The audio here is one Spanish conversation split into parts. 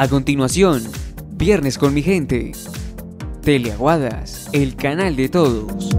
A continuación, Viernes con mi gente. Teleaguadas, el canal de todos.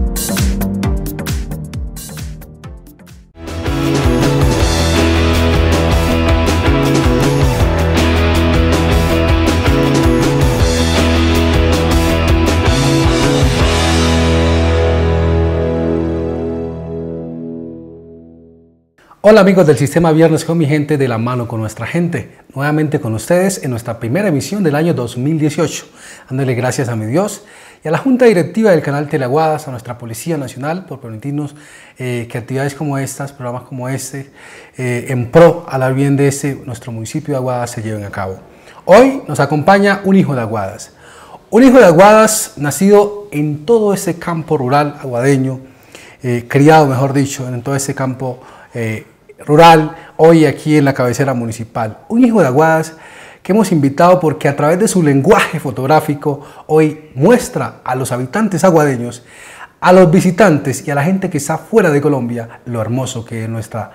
Hola amigos del Sistema Viernes con mi gente de la mano con nuestra gente. Nuevamente con ustedes en nuestra primera emisión del año 2018. Dándole gracias a mi Dios y a la Junta Directiva del Canal Teleaguadas, a nuestra Policía Nacional por permitirnos eh, que actividades como estas, programas como este, eh, en pro a la bien de este, nuestro municipio de Aguadas se lleven a cabo. Hoy nos acompaña un hijo de Aguadas. Un hijo de Aguadas nacido en todo ese campo rural aguadeño, eh, criado mejor dicho, en todo ese campo eh, rural, hoy aquí en la cabecera municipal. Un hijo de Aguadas que hemos invitado porque a través de su lenguaje fotográfico hoy muestra a los habitantes aguadeños, a los visitantes y a la gente que está fuera de Colombia lo hermoso que es nuestra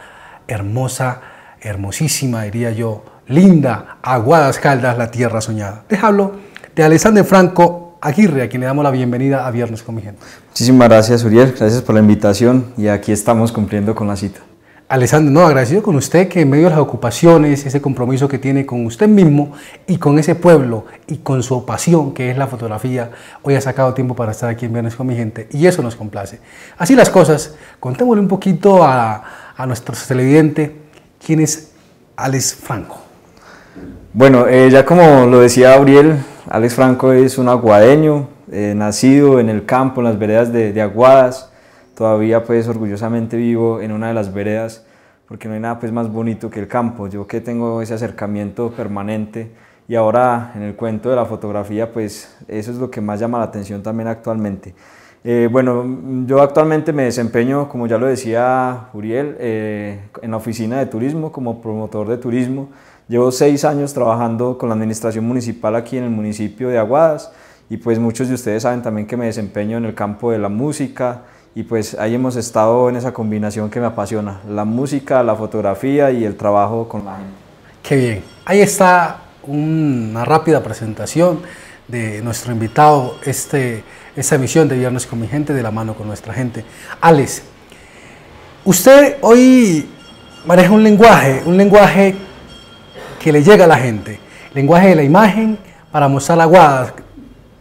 hermosa, hermosísima, diría yo, linda Aguadas Caldas, la tierra soñada. Les hablo de Alessandro Franco Aguirre, a quien le damos la bienvenida a Viernes con mi gente. Muchísimas gracias, Uriel. Gracias por la invitación y aquí estamos cumpliendo con la cita. Alessandro, no, agradecido con usted que en medio de las ocupaciones, ese compromiso que tiene con usted mismo y con ese pueblo y con su pasión que es la fotografía, hoy ha sacado tiempo para estar aquí en Viernes con mi gente y eso nos complace. Así las cosas, contémosle un poquito a, nuestro televidente quién es Alex Franco. Bueno, eh, ya como lo decía Gabriel, Alex Franco es un aguadeño, eh, nacido en el campo, en las veredas de, de Aguadas todavía pues orgullosamente vivo en una de las veredas, porque no hay nada pues más bonito que el campo, yo que tengo ese acercamiento permanente y ahora en el cuento de la fotografía pues eso es lo que más llama la atención también actualmente. Eh, bueno, yo actualmente me desempeño, como ya lo decía Uriel, eh, en la oficina de turismo como promotor de turismo. Llevo seis años trabajando con la administración municipal aquí en el municipio de Aguadas y pues muchos de ustedes saben también que me desempeño en el campo de la música, y pues ahí hemos estado en esa combinación que me apasiona, la música, la fotografía y el trabajo con la gente. Qué bien, ahí está una rápida presentación de nuestro invitado, este, esta emisión de Viernes con mi gente, de la mano con nuestra gente. Alex, usted hoy maneja un lenguaje, un lenguaje que le llega a la gente, lenguaje de la imagen para mostrar Aguadas,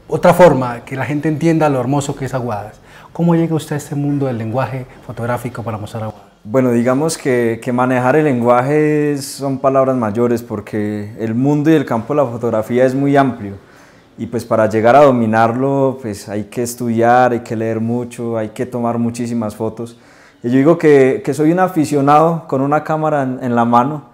otra forma que la gente entienda lo hermoso que es Aguadas. ¿Cómo llega usted a este mundo del lenguaje fotográfico para mostrar agua? Bueno, digamos que, manejar el lenguaje son palabras mayores porque el mundo y el campo de la fotografía es muy amplio y pues para llegar a dominarlo pues hay que estudiar, hay que leer mucho, hay que tomar muchísimas fotos. Y yo digo que, soy un aficionado con una cámara en, la mano,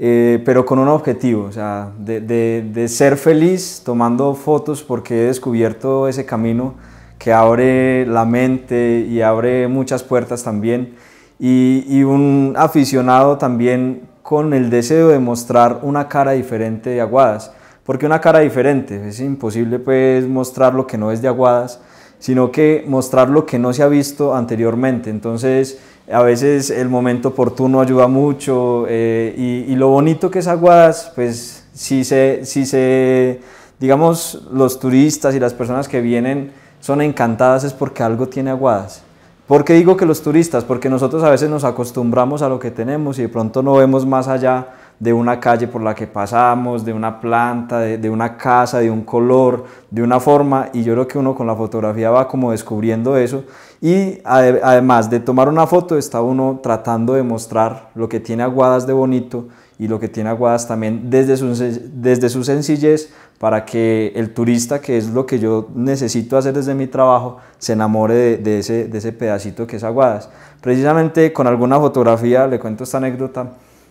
eh, pero con un objetivo, o sea, de, de ser feliz tomando fotos porque he descubierto ese camino que abre la mente y abre muchas puertas también. Y, un aficionado también con el deseo de mostrar una cara diferente de Aguadas. porque una cara diferente? Es imposible pues mostrar lo que no es de Aguadas, sino que mostrar lo que no se ha visto anteriormente. Entonces, a veces el momento oportuno ayuda mucho eh, y, lo bonito que es Aguadas, pues si se, si se, digamos, los turistas y las personas que vienen, son encantadas es porque algo tiene aguadas. ¿Por qué digo que los turistas? Porque nosotros a veces nos acostumbramos a lo que tenemos y de pronto no vemos más allá de una calle por la que pasamos, de una planta, de, una casa, de un color, de una forma. Y yo creo que uno con la fotografía va como descubriendo eso. Y además de tomar una foto, está uno tratando de mostrar lo que tiene Aguadas de bonito y lo que tiene Aguadas también desde su, desde su sencillez para que el turista, que es lo que yo necesito hacer desde mi trabajo, se enamore de, de, ese, de ese, pedacito que es Aguadas. Precisamente con alguna fotografía, le cuento esta anécdota,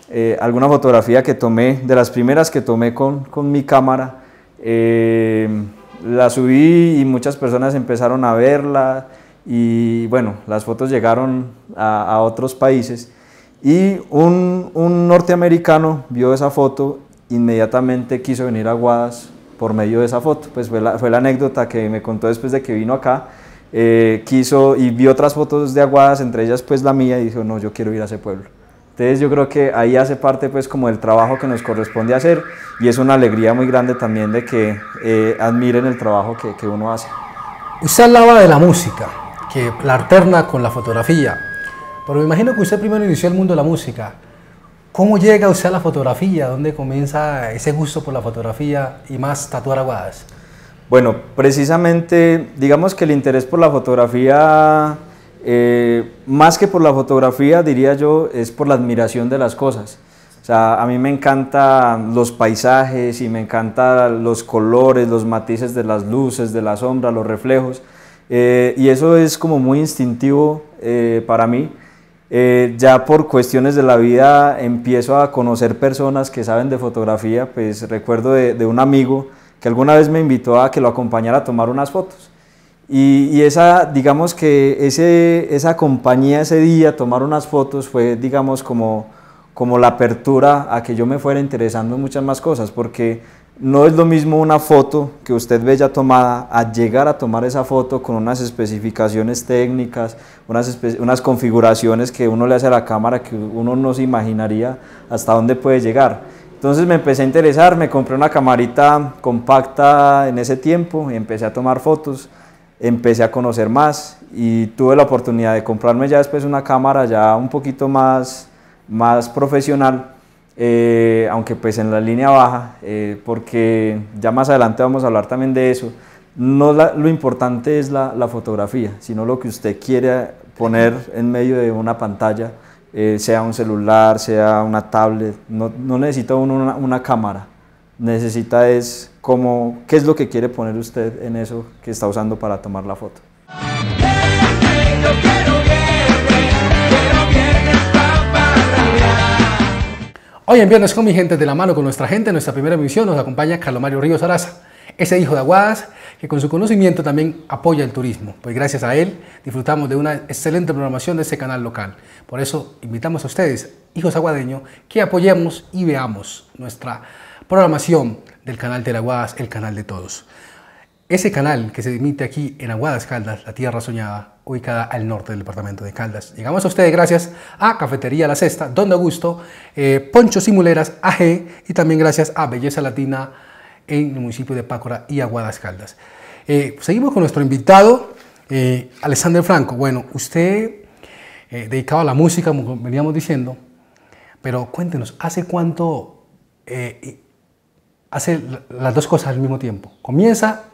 eh, alguna fotografía que tomé, de las primeras que tomé con, con mi cámara, eh, la subí y muchas personas empezaron a verla y bueno, las fotos llegaron a otros países y un, un norteamericano vio esa foto, inmediatamente quiso venir a Aguadas por medio de esa foto. Pues fue la, fue la anécdota que me contó después de que vino acá. Eh, quiso y vio otras fotos de Aguadas, entre ellas pues la mía, y dijo, no, yo quiero ir a ese pueblo. Entonces yo creo que ahí hace parte pues como el trabajo que nos corresponde hacer y es una alegría muy grande también de que eh, admiren el trabajo que, que uno hace. Usted hablaba de la música, que la alterna con la fotografía. Pero me imagino que usted primero inició el mundo de la música. ¿Cómo llega usted a la fotografía? ¿Dónde comienza ese gusto por la fotografía y más tatuar aguadas? Bueno, precisamente, digamos que el interés por la fotografía, eh, más que por la fotografía, diría yo, es por la admiración de las cosas. O sea, a mí me encantan los paisajes y me encantan los colores, los matices de las luces, de la sombra, los reflejos. Eh, y eso es como muy instintivo eh, para mí. Eh, ya por cuestiones de la vida empiezo a conocer personas que saben de fotografía, pues recuerdo de, un amigo que alguna vez me invitó a que lo acompañara a tomar unas fotos. Y, y, esa, digamos que ese, esa compañía ese día, tomar unas fotos, fue, digamos, como, como la apertura a que yo me fuera interesando en muchas más cosas, porque no es lo mismo una foto que usted ve ya tomada a llegar a tomar esa foto con unas especificaciones técnicas, unas, configuraciones que uno le hace a la cámara que uno no se imaginaría hasta dónde puede llegar. Entonces me empecé a interesar, me compré una camarita compacta en ese tiempo y empecé a tomar fotos, empecé a conocer más y tuve la oportunidad de comprarme ya después una cámara ya un poquito más, más profesional eh, aunque pues en la línea baja, eh, porque ya más adelante vamos a hablar también de eso. No lo importante es la, fotografía, sino lo que usted quiere poner en medio de una pantalla, eh, sea un celular, sea una tablet, no, necesita una, cámara, necesita es como, qué es lo que quiere poner usted en eso que está usando para tomar la foto. Hoy en Viernes con mi gente de la mano, con nuestra gente, nuestra primera emisión nos acompaña Carlos Mario Ríos Araza, ese hijo de Aguadas que con su conocimiento también apoya el turismo. Pues gracias a él disfrutamos de una excelente programación de este canal local. Por eso invitamos a ustedes, hijos aguadeños, que apoyemos y veamos nuestra programación del canal de Aguadas, el canal de todos. Ese canal que se emite aquí en Aguadas Caldas, la Tierra Soñada, ubicada al norte del departamento de Caldas. Llegamos a ustedes gracias a Cafetería La Cesta, Don Augusto, eh, Ponchos y Muleras, AG y también gracias a Belleza Latina en el municipio de Pácora y Aguadas Caldas. Eh, seguimos con nuestro invitado, eh, Alexander Franco. Bueno, usted eh, dedicado a la música, como veníamos diciendo, pero cuéntenos, ¿hace cuánto hace las dos cosas al mismo tiempo? Comienza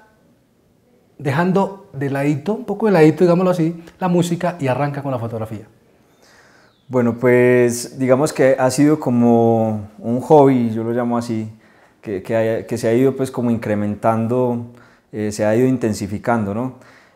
dejando de ladito, un poco de ladito, digámoslo así, la música y arranca con la fotografía? Bueno, pues digamos que ha sido como un hobby, yo lo llamo así, que, se ha ido pues como incrementando, eh, se ha ido intensificando, ¿no?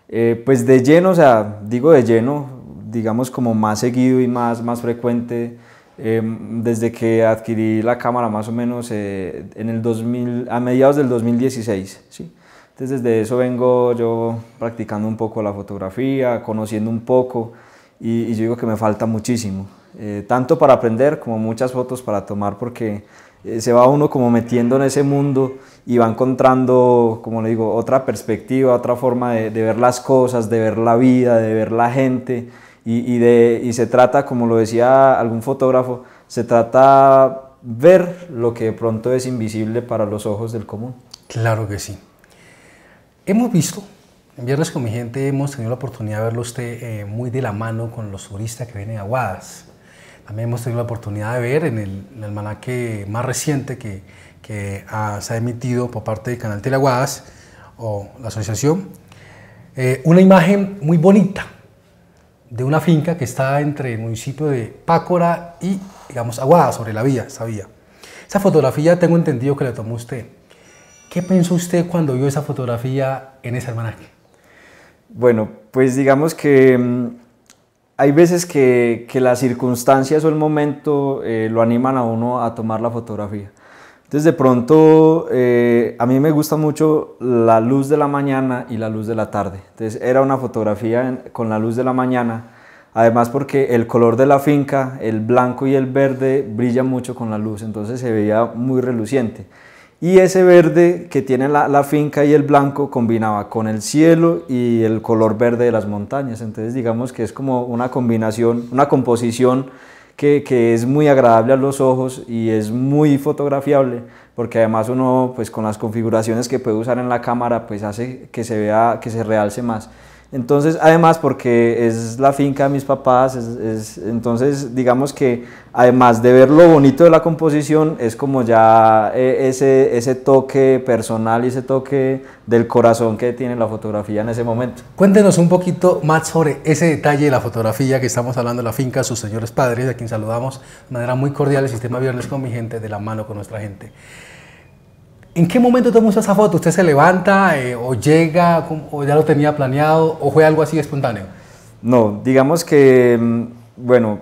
Eh, pues de lleno, o sea, digo de lleno, digamos como más seguido y más, más frecuente, em, desde que adquirí la cámara más o menos eh, en el 2000, a mediados del 2016, ¿sí? Entonces desde eso vengo yo practicando un poco la fotografía, conociendo un poco y, yo digo que me falta muchísimo, eh, tanto para aprender como muchas fotos para tomar porque eh, se va uno como metiendo en ese mundo y va encontrando, como le digo, otra perspectiva, otra forma de, ver las cosas, de ver la vida, de ver la gente y, de, y se trata, como lo decía algún fotógrafo, se trata ver lo que de pronto es invisible para los ojos del común. Claro que sí. Hemos visto, en Viernes con mi gente hemos tenido la oportunidad de verlo usted eh, muy de la mano con los turistas que vienen a Aguadas. También hemos tenido la oportunidad de ver en el, en más reciente que, ha, se ha emitido por parte de Canal Teleaguadas o la asociación, eh, una imagen muy bonita de una finca que está entre el municipio de Pácora y, digamos, Aguada, sobre la vía, esa vía. Esa fotografía tengo entendido que la tomó usted. ¿Qué pensó usted cuando vio esa fotografía en ese almanaque? Bueno, pues digamos que mm, hay veces que, las circunstancias o el momento eh, lo animan a uno a tomar la fotografía. Entonces de pronto eh, a mí me gusta mucho la luz de la mañana y la luz de la tarde. Entonces era una fotografía con la luz de la mañana, además porque el color de la finca, el blanco y el verde, brilla mucho con la luz, entonces se veía muy reluciente y ese verde que tiene la, finca y el blanco combinaba con el cielo y el color verde de las montañas. Entonces digamos que es como una combinación, una composición que, que, es muy agradable a los ojos y es muy fotografiable porque además uno pues con las configuraciones que puede usar en la cámara pues hace que se vea, que se realce más. Entonces, además, porque es la finca de mis papás, entonces digamos que además de ver lo bonito de la composición, es como ya eh, ese, ese toque personal y ese toque del corazón que tiene la fotografía en ese momento. Cuéntenos un poquito más sobre ese detalle de la fotografía que estamos hablando de la finca, sus señores padres, a quien saludamos de manera muy cordial el sistema Viernes con mi gente, de la mano con nuestra gente. ¿En qué momento tomó esa foto? ¿Usted se levanta eh, o llega o ya lo tenía planeado o fue algo así espontáneo? No, digamos que, mm, bueno,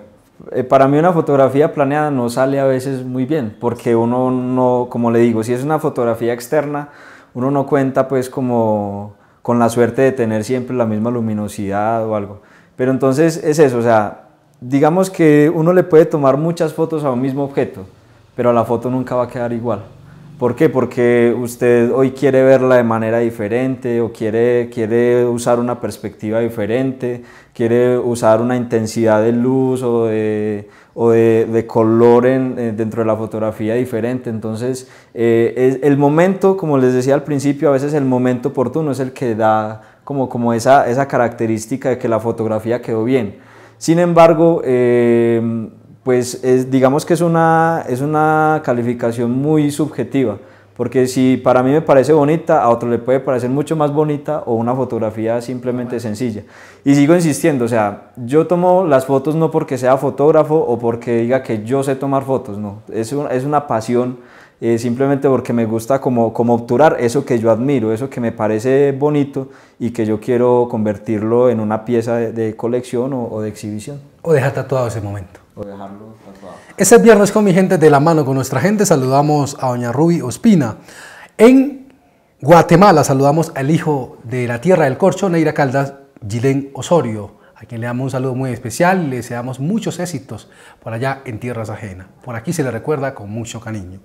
eh, para mí una fotografía planeada no sale a veces muy bien, porque uno no, como le digo, si es una fotografía externa, uno no cuenta pues como con la suerte de tener siempre la misma luminosidad o algo. Pero entonces es eso, o sea, digamos que uno le puede tomar muchas fotos a un mismo objeto, pero la foto nunca va a quedar igual. ¿Por qué? Porque usted hoy quiere verla de manera diferente o quiere, quiere usar una perspectiva diferente, quiere usar una intensidad de luz o de, color en, eh, dentro de la fotografía diferente. Entonces, eh, es el momento, como les decía al principio, a veces el momento oportuno es el que da como, como esa, esa característica de que la fotografía quedó bien. Sin embargo, eh, pues digamos que es una, es una calificación muy subjetiva, porque si para mí me parece bonita, a otro le puede parecer mucho más bonita o una fotografía simplemente sencilla. Y sigo insistiendo, o sea, yo tomo las fotos no porque sea fotógrafo o porque diga que yo sé tomar fotos, no, es, es una pasión. Eh, simplemente porque me gusta como, como obturar eso que yo admiro, eso que me parece bonito y que yo quiero convertirlo en una pieza de, colección o, o de exhibición. O deja tatuado ese momento. Este viernes con mi gente de la mano, con nuestra gente, saludamos a doña Ruby Ospina. En Guatemala saludamos al hijo de la tierra del corcho, Neira Caldas, Gilén Osorio, a quien le damos un saludo muy especial le deseamos muchos éxitos por allá en tierras ajenas. Por aquí se le recuerda con mucho cariño.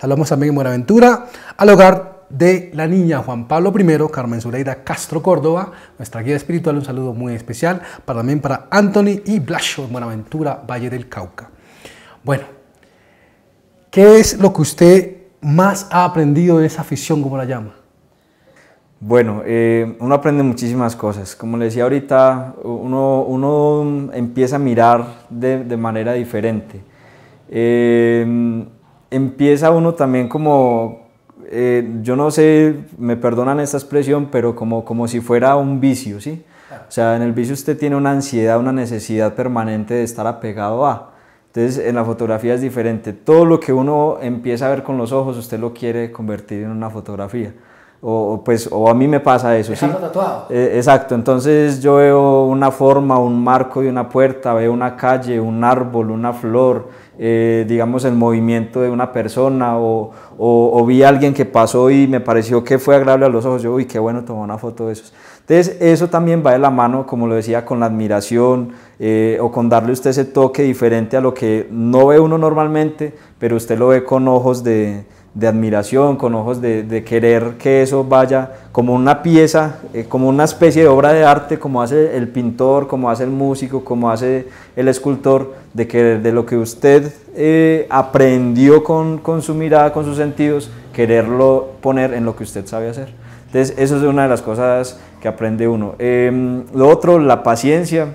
Saludamos también en Buenaventura al hogar de la niña Juan Pablo I, Carmen Zuleida Castro Córdoba, nuestra guía espiritual, un saludo muy especial para, también para Anthony y Blasio Buenaventura, Valle del Cauca. Bueno, ¿qué es lo que usted más ha aprendido de esa afición, como la llama? Bueno, eh, uno aprende muchísimas cosas. Como le decía ahorita, uno, uno empieza a mirar de, manera diferente. Eh, empieza uno también como, eh, yo no sé, me perdonan esta expresión, pero como, como si fuera un vicio, ¿sí? O sea, en el vicio usted tiene una ansiedad, una necesidad permanente de estar apegado a. Entonces, en la fotografía es diferente. Todo lo que uno empieza a ver con los ojos, usted lo quiere convertir en una fotografía. O, pues, o a mí me pasa eso, ¿sí? Tatuado. Eh, exacto. Entonces, yo veo una forma, un marco de una puerta, veo una calle, un árbol, una flor eh, digamos, el movimiento de una persona o, vi a alguien que pasó y me pareció que fue agradable a los ojos, yo, uy, qué bueno tomó una foto de esos. Entonces, eso también va de la mano, como lo decía, con la admiración eh, o con darle usted ese toque diferente a lo que no ve uno normalmente, pero usted lo ve con ojos de, de admiración, con ojos de, querer que eso vaya como una pieza, eh, como una especie de obra de arte, como hace el pintor, como hace el músico, como hace el escultor, de querer de lo que usted eh, aprendió con, su mirada, con sus sentidos, quererlo poner en lo que usted sabe hacer. Entonces, eso es una de las cosas que aprende uno. Em, lo otro, la paciencia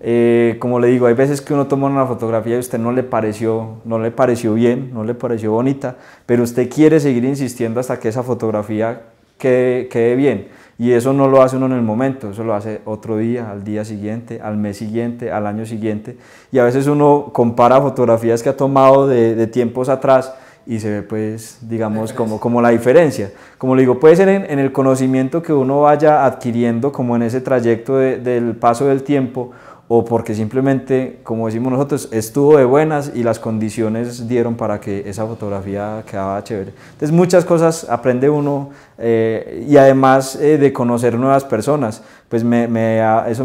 eh, como le digo, hay veces que uno toma una fotografía y a usted no le pareció, no le pareció bien, no le pareció bonita, pero usted quiere seguir insistiendo hasta que esa fotografía quede, bien. Y eso no lo hace uno en el momento, eso lo hace otro día, al día siguiente, al mes siguiente, al año siguiente. Y a veces uno compara fotografías que ha tomado de, tiempos atrás y se ve pues, digamos, como, la diferencia. Como le digo, puede ser en, el conocimiento que uno vaya adquiriendo, como en ese trayecto del paso del tiempo, o porque simplemente, como decimos nosotros, estuvo de buenas y las condiciones dieron para que esa fotografía quedaba chévere. Entonces muchas cosas aprende uno eh, y además eh, de conocer nuevas personas, pues eso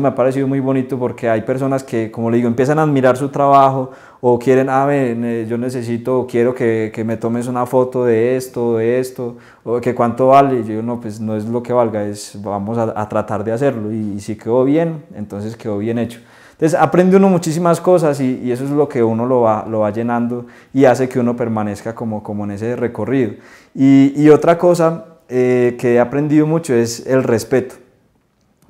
me ha parecido muy bonito porque hay personas que, como le digo, empiezan a admirar su trabajo o quieren, a ah, ver, eh, yo necesito, quiero que, me tomes una foto de esto, de esto, o que cuánto vale. yo, no, pues no es lo que valga, es vamos a, tratar de hacerlo y si quedó bien, entonces quedó bien hecho. Entonces aprende uno muchísimas cosas y, eso es lo que uno lo va, llenando y hace que uno permanezca como, como en ese recorrido. Y, otra cosa eh, que he aprendido mucho es el respeto,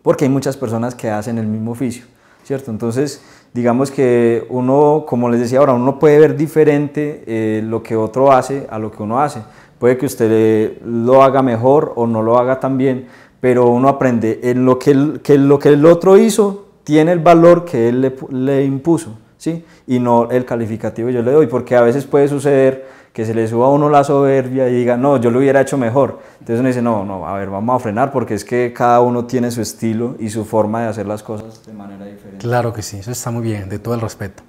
porque hay muchas personas que hacen el mismo oficio, ¿cierto? Entonces, digamos que uno, como les decía ahora, uno puede ver diferente eh, lo que otro hace a lo que uno hace. Puede que usted lo haga mejor o no lo haga tan bien, pero uno aprende en lo que, que lo que el otro hizo tiene el valor que él le, impuso, ¿sí? Y no el calificativo que yo le doy, porque a veces puede suceder que se le suba a uno la soberbia y diga, no, yo lo hubiera hecho mejor. Entonces uno dice, no, no, a ver, vamos a frenar porque es que cada uno tiene su estilo y su forma de hacer las cosas de manera diferente. Claro que sí, eso está muy bien, de todo el respeto.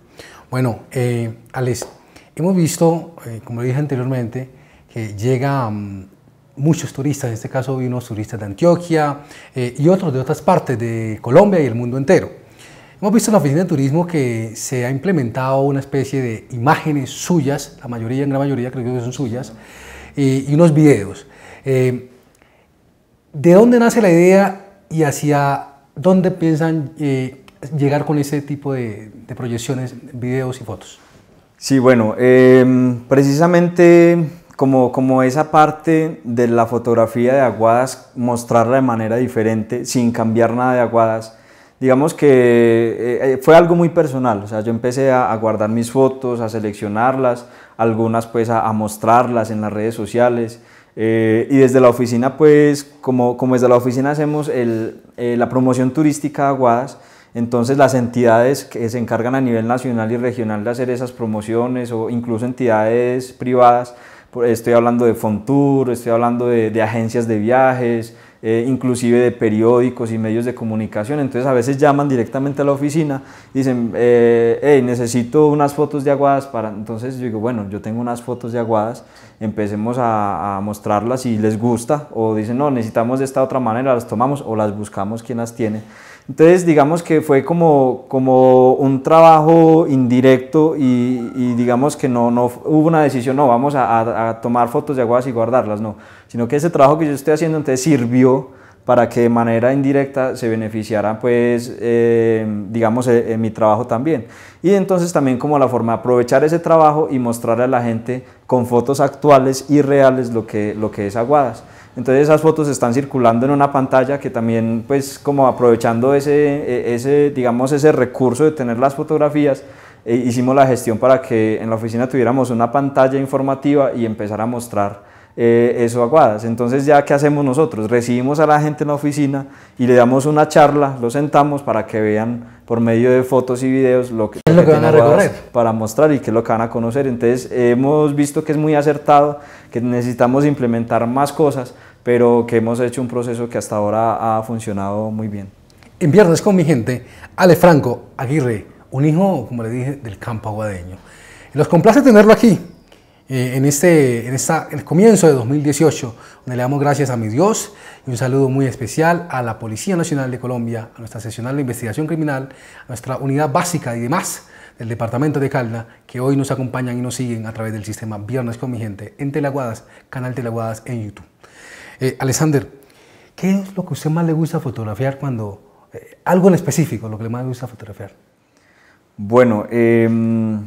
Bueno, eh, Alex, hemos visto, eh, como dije anteriormente, que llega mm, muchos turistas, en este caso vino turistas de Antioquia eh, y otros de otras partes de Colombia y el mundo entero. Hemos visto en la oficina de turismo que se ha implementado una especie de imágenes suyas, la mayoría, en gran mayoría creo que son suyas, eh, y, unos videos. Eh, ¿De dónde nace la idea y hacia dónde piensan llegar con ese tipo de, de, proyecciones, videos y fotos? Sí, bueno, precisamente como, como esa parte de la fotografía de Aguadas, mostrarla de manera diferente, sin cambiar nada de Aguadas. Digamos que eh, eh, fue algo muy personal, o sea, yo empecé a, guardar mis fotos, a seleccionarlas, algunas pues a, mostrarlas en las redes sociales. Eh, y desde la oficina, pues, como, como desde la oficina hacemos el, la promoción turística de Aguadas, entonces las entidades que se encargan a nivel nacional y regional de hacer esas promociones o incluso entidades privadas Estoy hablando de Fontour, estoy hablando de, agencias de viajes, eh, inclusive de periódicos y medios de comunicación. Entonces a veces llaman directamente a la oficina, dicen, eh, hey, necesito unas fotos de aguadas para... Entonces yo digo, bueno, yo tengo unas fotos de aguadas, empecemos a, a mostrarlas si les gusta, o dicen, no, necesitamos de esta otra manera, las tomamos o las buscamos quien las tiene. Entonces, digamos que fue como, como un trabajo indirecto y, digamos que no, no, hubo una decisión, no, vamos a, tomar fotos de aguadas y guardarlas, no, sino que ese trabajo que yo estoy haciendo entonces sirvió para que de manera indirecta se beneficiara, pues, eh, digamos, eh, en mi trabajo también. Y entonces también como la forma de aprovechar ese trabajo y mostrarle a la gente con fotos actuales y reales lo que, lo que es Aguadas. Entonces esas fotos están circulando en una pantalla que también pues como aprovechando ese, e, ese digamos ese recurso de tener las fotografías, eh, hicimos la gestión para que en la oficina tuviéramos una pantalla informativa y empezar a mostrar eh, eso Aguadas. Entonces ya, ¿qué hacemos nosotros? Recibimos a la gente en la oficina y le damos una charla, lo sentamos para que vean por medio de fotos y videos lo que, van a recorrer. Para mostrar y qué es lo que van a conocer. Entonces hemos visto que es muy acertado, que necesitamos implementar más cosas, pero que hemos hecho un proceso que hasta ahora ha funcionado muy bien. En viernes con mi gente, Ale Franco Aguirre, un hijo, como le dije, del campo aguadeño. nos complace tenerlo aquí eh, en, este, en, esta, el comienzo de 2018, donde le damos gracias a mi Dios y un saludo muy especial a la Policía Nacional de Colombia, a nuestra seccional de investigación criminal, a nuestra unidad básica y demás del departamento de Calda, que hoy nos acompañan y nos siguen a través del sistema Viernes con mi gente en Telaguadas, canal Telaguadas en YouTube. Eh, Alexander, ¿qué es lo que a usted más le gusta fotografiar cuando... Eh, algo en específico, lo que le más le gusta fotografiar? Bueno, eh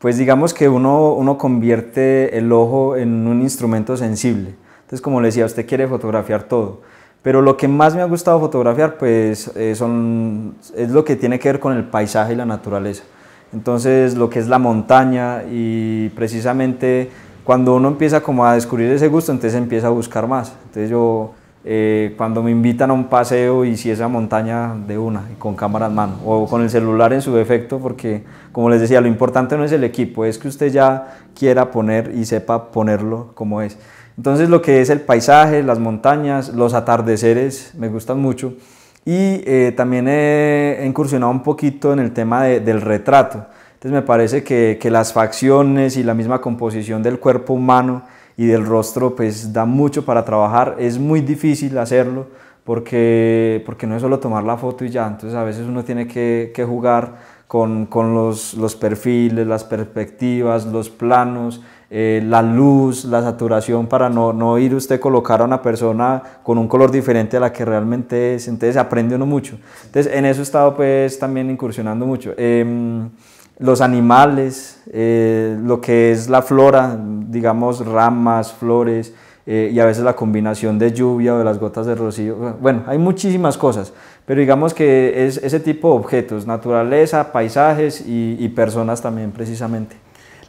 pues digamos que uno, uno convierte el ojo en un instrumento sensible. Entonces, como le decía, usted quiere fotografiar todo. Pero lo que más me ha gustado fotografiar, pues, eh, es lo que tiene que ver con el paisaje y la naturaleza. Entonces, lo que es la montaña y precisamente cuando uno empieza como a descubrir ese gusto, entonces empieza a buscar más. Entonces yo eh, cuando me invitan a un paseo y si esa montaña de una, con cámara en mano, o con el celular en su defecto, porque como les decía, lo importante no es el equipo, es que usted ya quiera poner y sepa ponerlo como es. Entonces lo que es el paisaje, las montañas, los atardeceres, me gustan mucho. Y eh, también he incursionado un poquito en el tema del retrato. Entonces me parece que las facciones y la misma composición del cuerpo humano, y del rostro pues da mucho para trabajar, es muy difícil hacerlo porque, porque no es solo tomar la foto y ya, entonces a veces uno tiene que, jugar con, con los, los, perfiles, las perspectivas, los planos, eh, la luz, la saturación, para no, no ir usted colocar a una persona con un color diferente a la que realmente es, entonces aprende uno mucho. Entonces en eso he estado pues también incursionando mucho. Em, los animales, eh, lo que es la flora, digamos ramas, flores, eh, y a veces la combinación de lluvia o de las gotas de rocío. Bueno, hay muchísimas cosas, pero digamos que es ese tipo de objetos, naturaleza, paisajes y, personas también precisamente.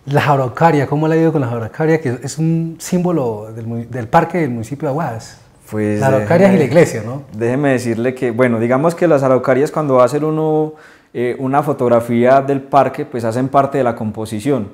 La araucaria, ¿cómo la ha ido con la araucaria? Que es un símbolo del, parque del municipio de Aguadas. Pues, las y la iglesia, ¿no? Déjeme decirle que, bueno, digamos que las araucarias cuando va a hacer uno eh, una fotografía del parque, pues hacen parte de la composición.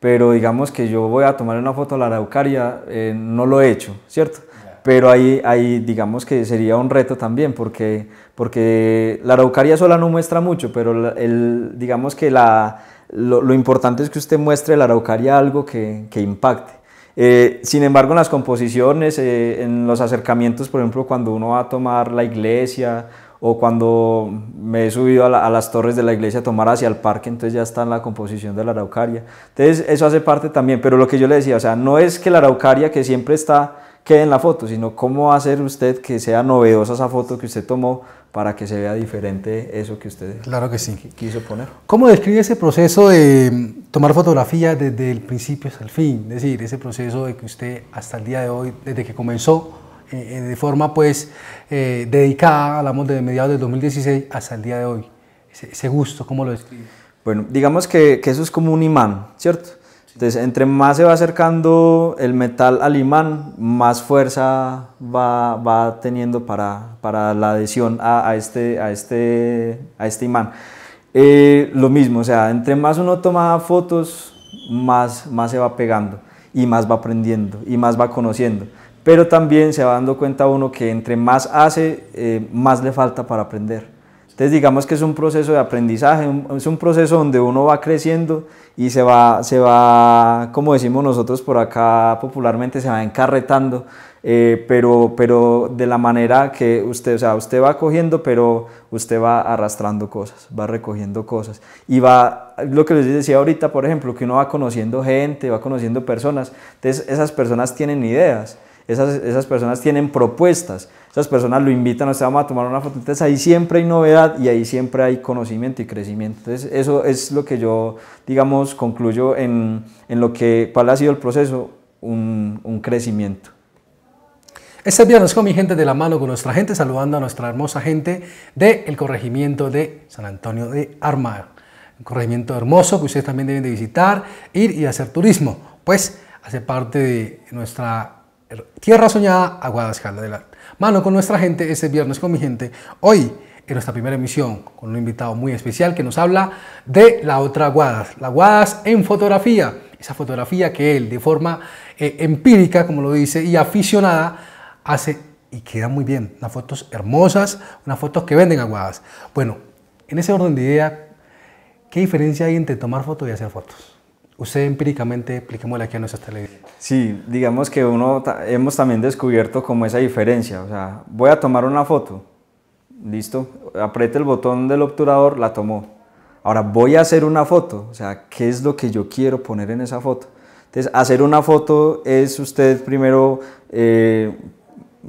Pero digamos que yo voy a tomar una foto a la araucaria, eh, no lo he hecho, ¿cierto? Pero ahí, ahí digamos que sería un reto también, porque, porque la araucaria sola no muestra mucho, pero el, digamos que la, lo, importante es que usted muestre la araucaria algo que, que impacte. Eh, sin embargo, en las composiciones, en los acercamientos, por ejemplo, cuando uno va a tomar la iglesia o cuando me he subido a, las torres de la iglesia a tomar hacia el parque, entonces ya está en la composición de la araucaria. Entonces eso hace parte también, pero lo que yo le decía, o sea, no es que la araucaria que siempre está quede en la foto, sino cómo hacer usted que sea novedosa esa foto que usted tomó para que se vea diferente eso que usted claro que sí. quiso poner. ¿Cómo describe ese proceso de mm, tomar fotografía desde el principio hasta el fin? Es decir, ese proceso de que usted hasta el día de hoy, desde que comenzó, eh, eh, de forma pues eh, dedicada, hablamos de mediados del 2016 hasta el día de hoy. Ese, gusto, ¿cómo lo describe? Bueno, digamos que, eso es como un imán, ¿cierto? Entonces, entre más se va acercando el metal al imán, más fuerza va, va teniendo para, la adhesión a, este, este, este, imán. Eh, lo mismo, o sea, entre más uno toma fotos, más, más se va pegando y más va aprendiendo y más va conociendo pero también se va dando cuenta uno que entre más hace, eh, más le falta para aprender. Entonces digamos que es un proceso de aprendizaje, es un proceso donde uno va creciendo y se va, se va como decimos nosotros por acá popularmente, se va encarretando, eh, pero, pero de la manera que usted, o sea, usted va cogiendo, pero usted va arrastrando cosas, va recogiendo cosas. Y va, lo que les decía ahorita, por ejemplo, que uno va conociendo gente, va conociendo personas, entonces esas personas tienen ideas esas, personas tienen propuestas, esas personas lo invitan, a a tomar una foto, entonces ahí siempre hay novedad y ahí siempre hay conocimiento y crecimiento. Entonces eso es lo que yo, digamos, concluyo en, lo que, cuál ha sido el proceso, un, crecimiento. Este viernes con mi gente de la mano, con nuestra gente, saludando a nuestra hermosa gente del corregimiento de San Antonio de Armagh. Un corregimiento hermoso que ustedes también deben de visitar, ir y hacer turismo, pues hace parte de nuestra Tierra Soñada, Aguadas Jala de la Mano con nuestra gente, ese viernes con mi gente. Hoy, en nuestra primera emisión, con un invitado muy especial que nos habla de la otra Aguadas, la Aguadas en fotografía. Esa fotografía que él, de forma eh, empírica, como lo dice, y aficionada, hace y queda muy bien. Unas fotos hermosas, unas fotos que venden Aguadas. Bueno, en ese orden de idea, ¿qué diferencia hay entre tomar fotos y hacer fotos? usted empíricamente, expliquémosle aquí a nuestra televisión. Sí, digamos que uno hemos también descubierto como esa diferencia. O sea, voy a tomar una foto. Listo, apriete el botón del obturador, la tomó. Ahora voy a hacer una foto, o sea, ¿qué es lo que yo quiero poner en esa foto? Entonces, hacer una foto es usted primero eh,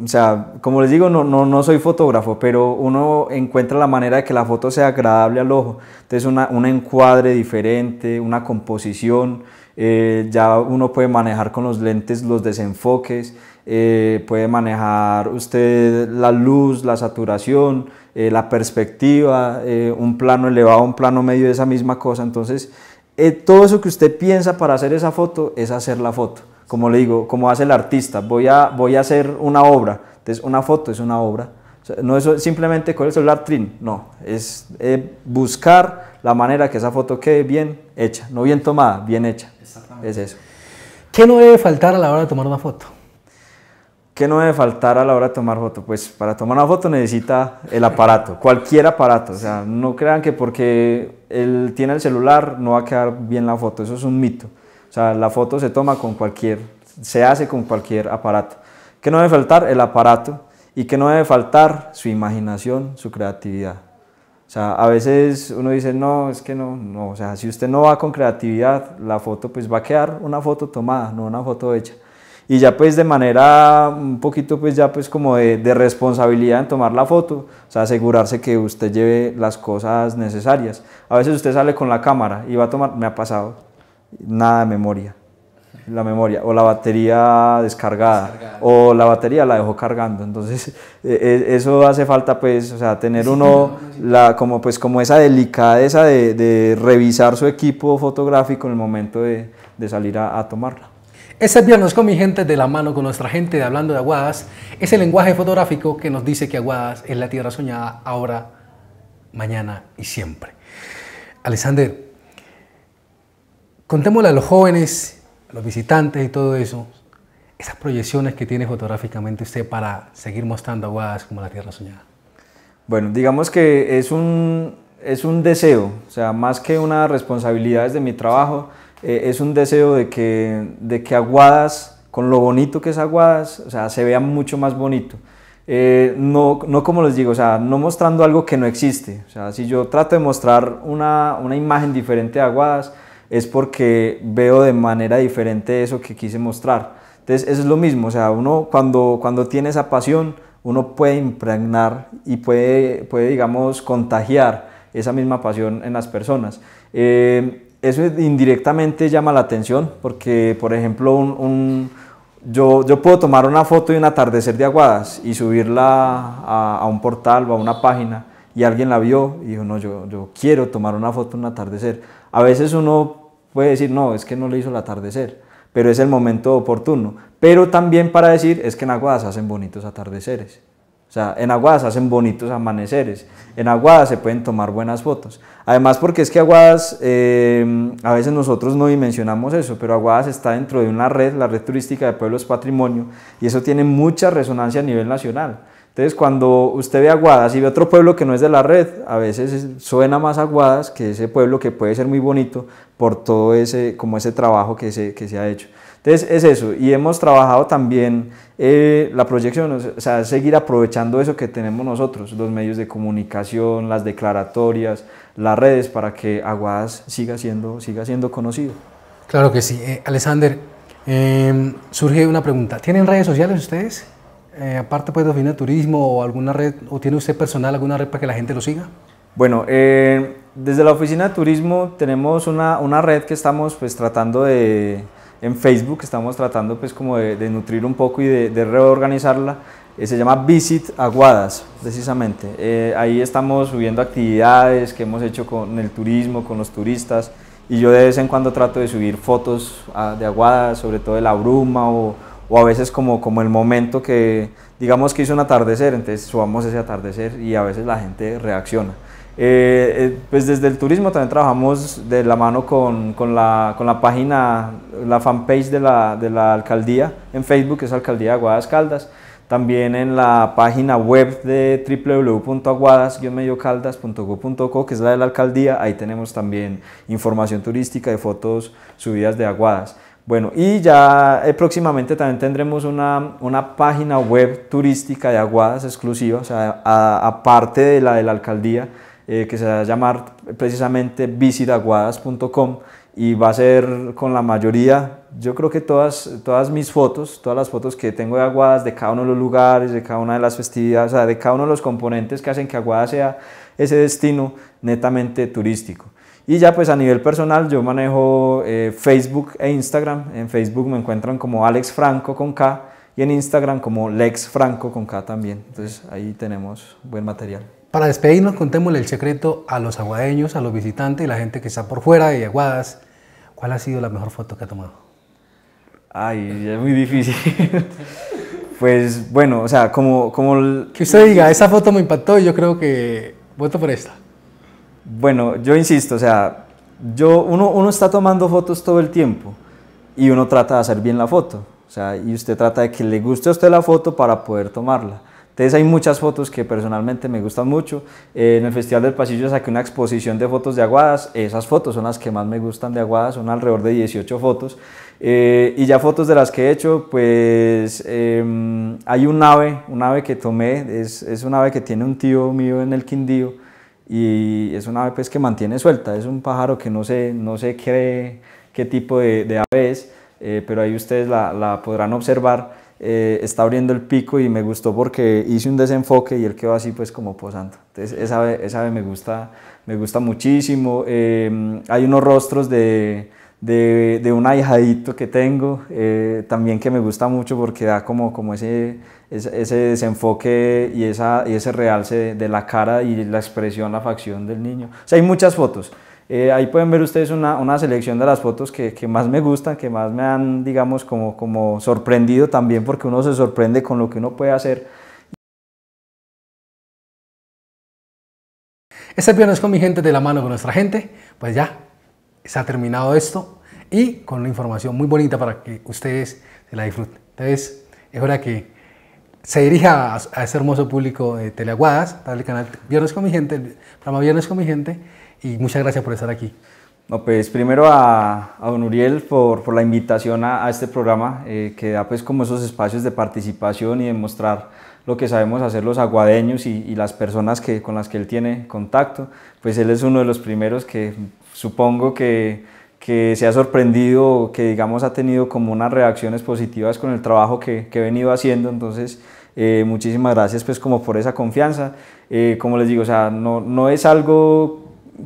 o sea, como les digo, no, soy fotógrafo, pero uno encuentra la manera de que la foto sea agradable al ojo. Entonces, un encuadre diferente, una composición, eh, ya uno puede manejar con los lentes los desenfoques, eh, puede manejar usted la luz, la saturación, eh, la perspectiva, un plano elevado, un plano medio, esa misma cosa. Entonces, todo eso que usted piensa para hacer esa foto es hacer la foto como le digo, como hace el artista, voy a, voy a hacer una obra, entonces una foto es una obra. no es simplemente con el celular trin, no, es eh, buscar la manera que esa foto quede bien hecha, no bien tomada, bien hecha. Exactamente. Es eso. ¿Qué no debe faltar a la hora de tomar una foto? ¿Qué no debe faltar a la hora de tomar foto? Pues para tomar una foto necesita el aparato, cualquier aparato. O sea, no crean que porque él tiene el celular no va a quedar bien la foto, eso es un mito. O sea, la foto se toma con cualquier, se hace con cualquier aparato. Que no debe faltar el aparato y que no debe faltar su imaginación, su creatividad. O sea, a veces uno dice, no, es que no, no, o sea, si usted no va con creatividad, la foto pues va a quedar una foto tomada, no una foto hecha. Y ya pues de manera un poquito pues ya pues como de, de responsabilidad en tomar la foto, o sea, asegurarse que usted lleve las cosas necesarias. A veces usted sale con la cámara y va a tomar, me ha pasado, nada de memoria. La memoria, o la batería descargada, o la batería la dejó cargando. Entonces, e, e, eso hace falta, pues, o sea, tener uno, la, como, pues, como esa delicadeza de, revisar su equipo fotográfico en el momento de, salir a, a tomarla. Este viernes con mi gente de la mano con nuestra gente de Hablando de Aguadas es el lenguaje fotográfico que nos dice que Aguadas es la tierra soñada ahora, mañana y siempre. Alexander, Contémosle a los jóvenes, a los visitantes y todo eso, esas proyecciones que tiene fotográficamente usted para seguir mostrando Aguadas como la Tierra Soñada. Bueno, digamos que es un, es un deseo, o sea, más que una responsabilidad de mi trabajo, eh, es un deseo de que, de que Aguadas, con lo bonito que es Aguadas, o sea, se vea mucho más bonito. Eh, no, como les digo, o sea, no mostrando algo que no existe. O sea, si yo trato de mostrar una, una imagen diferente de Aguadas, es porque veo de manera diferente eso que quise mostrar. Entonces, eso es lo mismo, o sea, uno cuando, cuando tiene esa pasión, uno puede impregnar y puede, puede digamos, contagiar esa misma pasión en las personas. Eh, eso indirectamente llama la atención porque, por ejemplo, un, yo, yo, puedo tomar una foto de un atardecer de Aguadas y subirla a, un portal o a una página y alguien la vio y dijo, no, yo, yo quiero tomar una foto de un atardecer. A veces uno puede decir, no, es que no le hizo el atardecer, pero es el momento oportuno. Pero también para decir, es que en Aguadas hacen bonitos atardeceres. O sea, en Aguadas hacen bonitos amaneceres, en Aguadas se pueden tomar buenas fotos. Además porque es que Aguadas, eh, a veces nosotros no dimensionamos eso, pero Aguadas está dentro de una red, la red turística de pueblos patrimonio, y eso tiene mucha resonancia a nivel nacional. Entonces, cuando usted ve Aguadas y ve otro pueblo que no es de la red, a veces suena más Aguadas que ese pueblo que puede ser muy bonito por todo ese, como ese trabajo que se, que se ha hecho. Entonces, es eso. Y hemos trabajado también eh, la proyección, o sea, seguir aprovechando eso que tenemos nosotros, los medios de comunicación, las declaratorias, las redes, para que Aguadas siga siendo, siga siendo conocido. Claro que sí. Eh, Alexander, em, surge una pregunta. ¿Tienen redes sociales ustedes? Eh, aparte pues de oficina de turismo o alguna red, o tiene usted personal alguna red para que la gente lo siga? Bueno, eh, desde la oficina de turismo tenemos una, red que estamos pues tratando de, en Facebook, estamos tratando pues como de, nutrir un poco y de, reorganizarla. Eh, se llama Visit Aguadas, precisamente. ahí estamos subiendo actividades que hemos hecho con el turismo, con los turistas. Y yo de vez en cuando trato de subir fotos ah, de Aguadas, sobre todo de la bruma o, o a veces como, como el momento que, digamos que hizo un atardecer, entonces subamos ese atardecer y a veces la gente reacciona. Eh, eh, pues desde el turismo también trabajamos de la mano con, con, la, con la, página, la fanpage de la, de la alcaldía en Facebook, que es Alcaldía Aguadas Caldas, también en la página web de wwwaguadas caldasgovco que es la de la alcaldía, ahí tenemos también información turística de fotos subidas de Aguadas. Bueno, y ya eh, próximamente también tendremos una, página web turística de Aguadas exclusiva, o sea, aparte de la de la alcaldía, eh, que se va a llamar precisamente visitaguadas.com y va a ser con la mayoría, yo creo que todas, todas mis fotos, todas las fotos que tengo de Aguadas, de cada uno de los lugares, de cada una de las festividades, o sea, de cada uno de los componentes que hacen que Aguadas sea ese destino netamente turístico. Y ya pues a nivel personal yo manejo eh, Facebook e Instagram. En Facebook me encuentran como Alex Franco con K y en Instagram como Lex Franco con K también. Entonces ahí tenemos buen material. Para despedirnos contémosle el secreto a los aguadeños, a los visitantes y la gente que está por fuera de Aguadas. ¿Cuál ha sido la mejor foto que ha tomado? Ay, es muy difícil. pues bueno, o sea, como... como Que usted diga, esa foto me impactó y yo creo que voto por esta. Bueno, yo insisto, o sea, yo, uno, está tomando fotos todo el tiempo y uno trata de hacer bien la foto. O sea, y usted trata de que le guste a usted la foto para poder tomarla. Entonces hay muchas fotos que personalmente me gustan mucho. Eh, en el Festival del Pasillo saqué una exposición de fotos de Aguadas. Esas fotos son las que más me gustan de Aguadas, son alrededor de 18 fotos. Eh, y ya fotos de las que he hecho, pues em, hay un ave, un ave que tomé, es, es un ave que tiene un tío mío en el Quindío y es una ave pues que mantiene suelta, es un pájaro que no sé, no sé qué, qué tipo de, de ave es, eh, pero ahí ustedes la, podrán observar. Eh, está abriendo el pico y me gustó porque hice un desenfoque y él quedó así pues como posando. Entonces esa ave, esa ave me, gusta, me gusta muchísimo. Eh, hay unos rostros de, de, un ahijadito que tengo, eh, también que me gusta mucho porque da como, como ese, desenfoque y, esa, ese realce de, la cara y la expresión, la facción del niño. O sea, hay muchas fotos. Eh, ahí pueden ver ustedes una, selección de las fotos que, más me gustan, que más me han, digamos, como, como sorprendido también, porque uno se sorprende con lo que uno puede hacer. Este es con mi gente de la mano con nuestra gente, pues ya se ha terminado esto y con una información muy bonita para que ustedes se la disfruten. Entonces, es hora que se dirija a, a ese hermoso público de Teleaguadas, del el canal Viernes con mi gente, programa Viernes con mi gente, y muchas gracias por estar aquí. No, pues primero a, don Uriel por, la invitación a, este programa, eh, que da pues como esos espacios de participación y de mostrar lo que sabemos hacer los aguadeños y, y, las personas que, con las que él tiene contacto. Pues él es uno de los primeros que supongo que, se ha sorprendido que digamos ha tenido como unas reacciones positivas con el trabajo que, he venido haciendo, entonces eh, muchísimas gracias pues como por esa confianza, eh, como les digo, o sea, no, es algo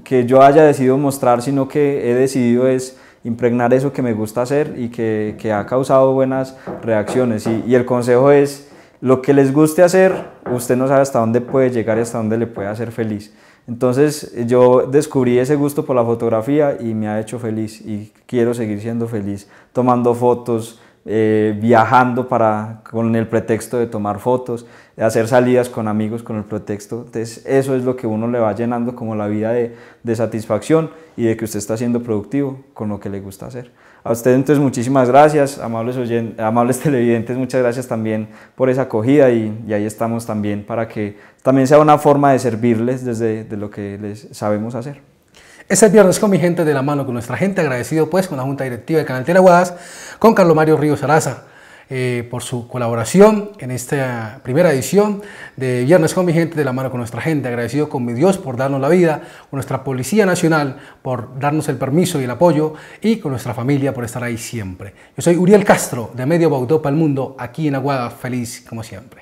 que yo haya decidido mostrar, sino que he decidido es impregnar eso que me gusta hacer y que, ha causado buenas reacciones. Y, y, el consejo es, lo que les guste hacer, usted no sabe hasta dónde puede llegar y hasta dónde le puede hacer feliz. Entonces eh, yo descubrí ese gusto por la fotografía y me ha hecho feliz y quiero seguir siendo feliz tomando fotos, eh, viajando para, con el pretexto de tomar fotos, de hacer salidas con amigos con el pretexto. Entonces eso es lo que uno le va llenando como la vida de satisfacción y de que usted está siendo productivo con lo que le gusta hacer. A ustedes entonces muchísimas gracias, amables, televidentes, muchas gracias también por esa acogida y, ahí estamos también para que también sea una forma de servirles desde lo que les sabemos hacer. Este viernes con mi gente de la mano, con nuestra gente, agradecido pues con la Junta Directiva de Canal Teraguadas, con Carlos Mario Ríos Araza eh, por su colaboración en esta primera edición de Viernes con mi gente de la mano con nuestra gente. Agradecido con mi Dios por darnos la vida, con nuestra Policía Nacional por darnos el permiso y el apoyo y con nuestra familia por estar ahí siempre. Yo soy Uriel Castro de Medio Bautó para el Mundo, aquí en Aguada, feliz como siempre.